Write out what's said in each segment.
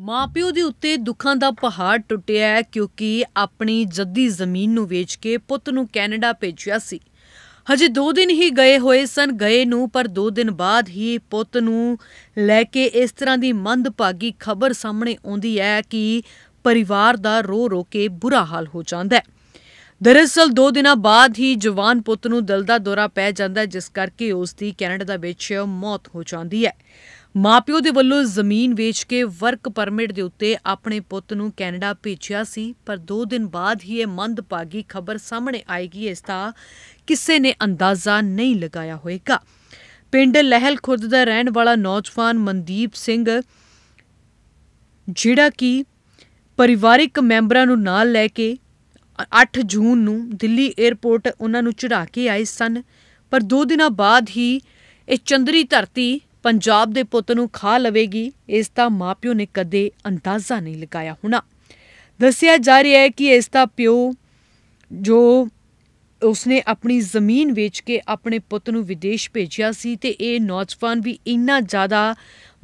ਮਾਪਿਓ ਦੇ ਉੱਤੇ ਦੁੱਖਾਂ ਦਾ ਪਹਾੜ ਟੁੱਟਿਆ ਹੈ ਕਿਉਂਕਿ ਆਪਣੀ ਜੱਦੀ ਜ਼ਮੀਨ ਨੂੰ ਵੇਚ ਕੇ ਪੁੱਤ ਨੂੰ ਕੈਨੇਡਾ ਭੇਜਿਆ ਸੀ ਹਜੇ 2 ਦਿਨ ਹੀ ਗਏ ਹੋਏ ਸਨ ਗਏ ਨੂੰ ਪਰ 2 ਦਿਨ ਬਾਅਦ ਹੀ ਪੁੱਤ ਨੂੰ ਲੈ ਕੇ ਇਸ ਤਰ੍ਹਾਂ ਦੀ ਮੰਦਭਾਗੀ ਖਬਰ ਸਾਹਮਣੇ ਆਉਂਦੀ ਹੈ ਕਿ ਪਰਿਵਾਰ ਦਾ ਰੋ ਰੋ ਕੇ ਬੁਰਾ ਹਾਲ ਹੋ ਜਾਂਦਾ ਹੈ ਦਰਅਸਲ 2 ਦਿਨਾਂ ਬਾਅਦ ਹੀ ਜਵਾਨ ਪੁੱਤ ਨੂੰ ਦਿਲ ਦਾ ਦੌਰਾ ਪੈ ਜਾਂਦਾ ਜਿਸ ਕਰਕੇ ਉਸ ਦੀ ਕੈਨੇਡਾ ਵਿੱਚ ਮੌਤ ਹੋ ਜਾਂਦੀ ਹੈ ਮਾਪਿਓ ਦੇ ਵੱਲੋਂ ਜ਼ਮੀਨ ਵੇਚ ਕੇ ਵਰਕ ਪਰਮਿਟ ਦੇ ਉੱਤੇ ਆਪਣੇ ਪੁੱਤ ਨੂੰ ਕੈਨੇਡਾ ਭੇਜਿਆ ਸੀ ਪਰ 2 ਦਿਨ ਬਾਅਦ ਹੀ ਇਹ ਮੰਦਭਾਗੀ ਖਬਰ ਸਾਹਮਣੇ ਆਏਗੀ ਇਸ ਦਾ ਕਿਸੇ ਨੇ ਅੰਦਾਜ਼ਾ ਨਹੀਂ ਲਗਾਇਆ ਹੋਵੇਗਾ ਪਿੰਡ ਲਹਿਲ ਖੁਰਦ ਦਾ ਰਹਿਣ ਵਾਲਾ ਨੌਜਵਾਨ ਮਨਦੀਪ ਸਿੰਘ ਜਿਹੜਾ ਕਿ ਪਰਿਵਾਰਿਕ ਮੈਂਬਰਾਂ ਨੂੰ ਨਾਲ ਲੈ ਕੇ 8 ਜੂਨ ਨੂੰ ਦਿੱਲੀ 에ਅਰਪੋਰਟ ਉਹਨਾਂ ਨੂੰ ਚੜਾ ਕੇ ਆਏ ਸਨ ਪਰ 2 ਦਿਨਾਂ ਬਾਅਦ ਹੀ ਇਹ ਚੰਦਰੀ ਧਰਤੀ ਪੰਜਾਬ ਦੇ ਪੁੱਤ ਨੂੰ ਖਾ ਲਵੇਗੀ ਇਸ ਦਾ ਮਾਪਿਓ ਨੇ ਕਦੇ ਅੰਦਾਜ਼ਾ ਨਹੀਂ ਲਗਾਇਆ ਹੁਣਾ ਦੱਸਿਆ ਜਾ ਰਿਹਾ ਹੈ ਕਿ ਇਸ ਦਾ ਪਿਓ ਜੋ ਉਸਨੇ ਆਪਣੀ ਜ਼ਮੀਨ ਵੇਚ ਕੇ ਆਪਣੇ ਪੁੱਤ ਨੂੰ ਵਿਦੇਸ਼ ਭੇਜਿਆ ਸੀ ਤੇ ਇਹ ਨੌਜਵਾਨ ਵੀ ਇੰਨਾ ਜ਼ਿਆਦਾ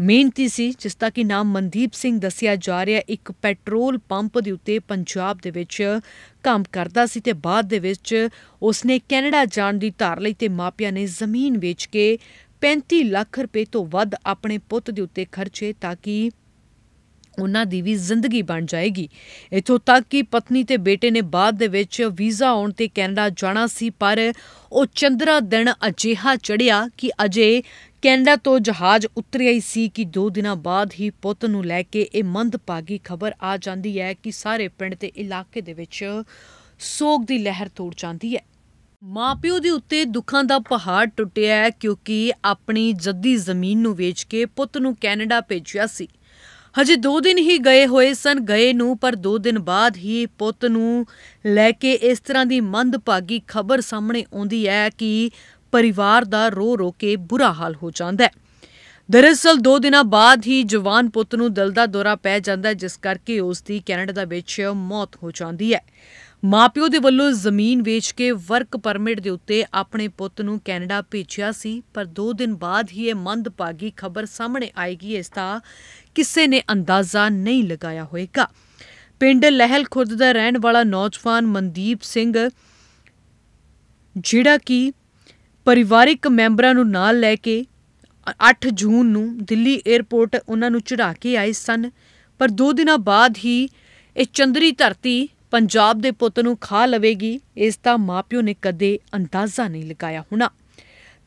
ਮਿਹਨਤੀ ਸੀ ਜਿਸ ਦਾ ਕਿ ਨਾਮ ਮਨਦੀਪ ਸਿੰਘ ਦੱਸਿਆ ਜਾ ਰਿਹਾ ਇੱਕ ਪੈਟਰੋਲ ਪੰਪ ਦੇ ਉੱਤੇ ਪੰਜਾਬ ਦੇ ਵਿੱਚ ਕੰਮ ਕਰਦਾ ਸੀ ਤੇ ਬਾਅਦ ਦੇ ਵਿੱਚ ਉਸਨੇ ਕੈਨੇਡਾ ਜਾਣ ਦੀ ਧਾਰ ਲਈ ਤੇ ਮਾਪਿਆਂ ਨੇ ਜ਼ਮੀਨ ਵੇਚ ਕੇ 35 ਲੱਖ ਰੁਪਏ ਤੋਂ ਵੱਧ ਆਪਣੇ ਪੁੱਤ ਦੇ ਉੱਤੇ ਖਰਚੇ ਤਾਂ ਕਿ ਉਹਨਾਂ ਦੀ ਵੀ ਜ਼ਿੰਦਗੀ ਬਣ ਜਾਏਗੀ ਇਥੋਂ ਤੱਕ ਕਿ ਪਤਨੀ ਤੇ ਬੇਟੇ ਨੇ ਬਾਅਦ ਦੇ ਵਿੱਚ ਵੀਜ਼ਾ ਆਉਣ ਤੇ ਕੈਨੇਡਾ ਜਾਣਾ ਸੀ ਪਰ ਉਹ ਚੰਦਰਾ ਦਿਨ ਅਜੇਹਾ ਚੜਿਆ ਕਿ ਅਜੇ ਕੈਨੇਡਾ ਤੋਂ ਜਹਾਜ਼ ਉਤਰਿਆ ਹੀ ਸੀ ਕਿ 2 ਦਿਨਾਂ ਬਾਅਦ ਹੀ ਪੁੱਤ ਨੂੰ ਲੈ ਕੇ ਇਹ ਮੰਦਪਾਗੀ ਖਬਰ ਆ ਜਾਂਦੀ ਹੈ ਕਿ ਸਾਰੇ ਪਿੰਡ ਤੇ ਇਲਾਕੇ ਦੇ ਵਿੱਚ ਸੋਗ ਦੀ ਲਹਿਰ ਤੋੜ ਜਾਂਦੀ ਹੈ ਮਾਪਿਓ ਦੇ ਉੱਤੇ ਦੁੱਖਾਂ ਦਾ ਪਹਾੜ ਟੁੱਟਿਆ ਕਿਉਂਕਿ ਆਪਣੀ ਜੱਦੀ ਜ਼ਮੀਨ ਨੂੰ ਵੇਚ ਕੇ ਪੁੱਤ ਨੂੰ ਕੈਨੇਡਾ ਭੇਜਿਆ ਸੀ ਹਜੇ 2 ਦਿਨ ਹੀ ਗਏ ਹੋਏ ਸਨ ਗਏ ਨੂੰ ਪਰ 2 ਦਿਨ ਬਾਅਦ ਹੀ ਪੁੱਤ ਨੂੰ ਲੈ ਕੇ ਇਸ ਤਰ੍ਹਾਂ ਦੀ ਮੰਦਭਾਗੀ ਖਬਰ ਸਾਹਮਣੇ ਆਉਂਦੀ ਹੈ ਕਿ ਪਰਿਵਾਰ ਦਾ ਰੋ ਰੋ ਕੇ ਬੁਰਾ ਹਾਲ ਹੋ ਜਾਂਦਾ ਹੈ ਦਰਅਸਲ 2 ਦਿਨਾਂ ਬਾਅਦ ਹੀ ਜਵਾਨ ਪੁੱਤ ਨੂੰ ਦਿਲ ਦਾ ਦੌਰਾ ਪੈ ਜਾਂਦਾ ਜਿਸ ਕਰਕੇ ਉਸ ਦੀ ਕੈਨੇਡਾ ਦੇ ਵਿੱਚ ਮੌਤ ਹੋ ਜਾਂਦੀ ਹੈ ਮਾਪਿਓ ਦੇ ਵੱਲੋਂ ਜ਼ਮੀਨ ਵੇਚ ਕੇ ਵਰਕ ਪਰਮਿਟ ਦੇ ਉੱਤੇ ਆਪਣੇ ਪੁੱਤ ਨੂੰ ਕੈਨੇਡਾ ਭੇਜਿਆ ਸੀ ਪਰ 2 ਦਿਨ ਬਾਅਦ ਹੀ ਇਹ ਮੰਦਭਾਗੀ ਖਬਰ ਸਾਹਮਣੇ ਆਏਗੀ ਇਸ ਦਾ ਕਿਸੇ ਨੇ ਅੰਦਾਜ਼ਾ ਨਹੀਂ ਲਗਾਇਆ ਹੋਵੇਗਾ ਪਿੰਡ ਲਹਿਲ ਖੁਰਦ ਦਾ ਰਹਿਣ ਵਾਲਾ ਨੌਜਵਾਨ ਮਨਦੀਪ ਸਿੰਘ ਜਿਹੜਾ ਕਿ ਪਰਿਵਾਰਿਕ ਮੈਂਬਰਾਂ ਨੂੰ ਨਾਲ ਲੈ ਕੇ 8 ਜੂਨ ਨੂੰ ਦਿੱਲੀ 에ਅਰਪੋਰਟ ਉਹਨਾਂ ਨੂੰ ਚੜਾ ਕੇ ਆਏ ਸਨ ਪਰ 2 ਦਿਨਾਂ ਬਾਅਦ ਹੀ ਇਹ ਚੰਦਰੀ ਧਰਤੀ ਪੰਜਾਬ ਦੇ ਪੁੱਤ ਨੂੰ ਖਾ ਲਵੇਗੀ ਇਸ ਦਾ ਮਾਪਿਓ ਨੇ ਕਦੇ ਅੰਦਾਜ਼ਾ ਨਹੀਂ ਲਗਾਇਆ ਹੁਣਾ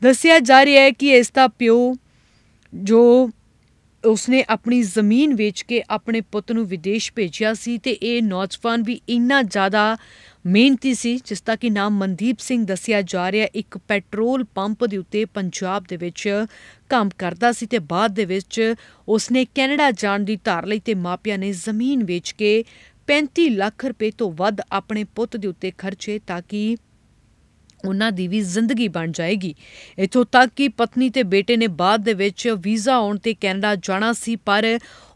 ਦੱਸਿਆ ਜਾ ਰਿਹਾ ਹੈ ਕਿ ਇਸ ਦਾ ਪਿਓ ਜੋ ਉਸਨੇ ਆਪਣੀ ਜ਼ਮੀਨ ਵੇਚ ਕੇ ਆਪਣੇ ਪੁੱਤ ਨੂੰ ਵਿਦੇਸ਼ ਭੇਜਿਆ ਸੀ ਤੇ ਇਹ ਨੌਜਵਾਨ ਵੀ ਇੰਨਾ ਜ਼ਿਆਦਾ ਮਿਹਨਤੀ ਸੀ ਜਿਸ ਦਾ ਕਿ ਨਾਮ ਮਨਦੀਪ ਸਿੰਘ ਦੱਸਿਆ ਜਾ ਰਿਹਾ ਇੱਕ ਪੈਟਰੋਲ ਪੰਪ ਦੇ ਉੱਤੇ ਪੰਜਾਬ ਦੇ ਵਿੱਚ ਕੰਮ ਕਰਦਾ ਸੀ ਤੇ ਬਾਅਦ ਦੇ ਵਿੱਚ ਉਸਨੇ ਕੈਨੇਡਾ ਜਾਣ ਦੀ ਧਾਰ ਲਈ ਤੇ ਮਾਪਿਆਂ ਨੇ ਜ਼ਮੀਨ ਵੇਚ ਕੇ 35 ਲੱਖ ਰੁਪਏ ਤੋਂ ਵੱਧ ਆਪਣੇ ਪੁੱਤ ਦੇ ਉੱਤੇ ਖਰਚੇ ਤਾਂ ਕਿ ਉਹਨਾਂ ਦੀ ਵੀ ਜ਼ਿੰਦਗੀ ਬਣ ਜਾਏਗੀ ਇਥੋਂ ਤੱਕ ਕਿ ਪਤਨੀ ਤੇ ਬੇਟੇ ਨੇ ਬਾਅਦ ਦੇ ਵਿੱਚ ਵੀਜ਼ਾ ਆਉਣ ਤੇ ਕੈਨੇਡਾ ਜਾਣਾ ਸੀ ਪਰ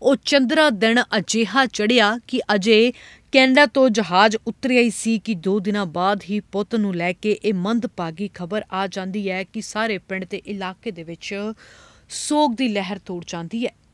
ਉਹ ਚੰਦਰਾ ਦਿਨ ਅਜੇਹਾ ਚੜਿਆ ਕਿ ਅਜੇ ਕੈਨੇਡਾ ਤੋਂ ਜਹਾਜ਼ ਉਤਰਿਆ ਹੀ ਸੀ ਕਿ 2 ਦਿਨਾਂ ਬਾਅਦ ਹੀ ਪੁੱਤ ਨੂੰ ਲੈ ਕੇ ਇਹ ਮੰਦਪਾਗੀ ਖਬਰ ਆ ਜਾਂਦੀ ਹੈ ਕਿ ਸਾਰੇ ਪਿੰਡ ਤੇ ਇਲਾਕੇ ਦੇ ਵਿੱਚ ਸੋਗ ਦੀ ਲਹਿਰ ਤੋੜ ਜਾਂਦੀ ਹੈ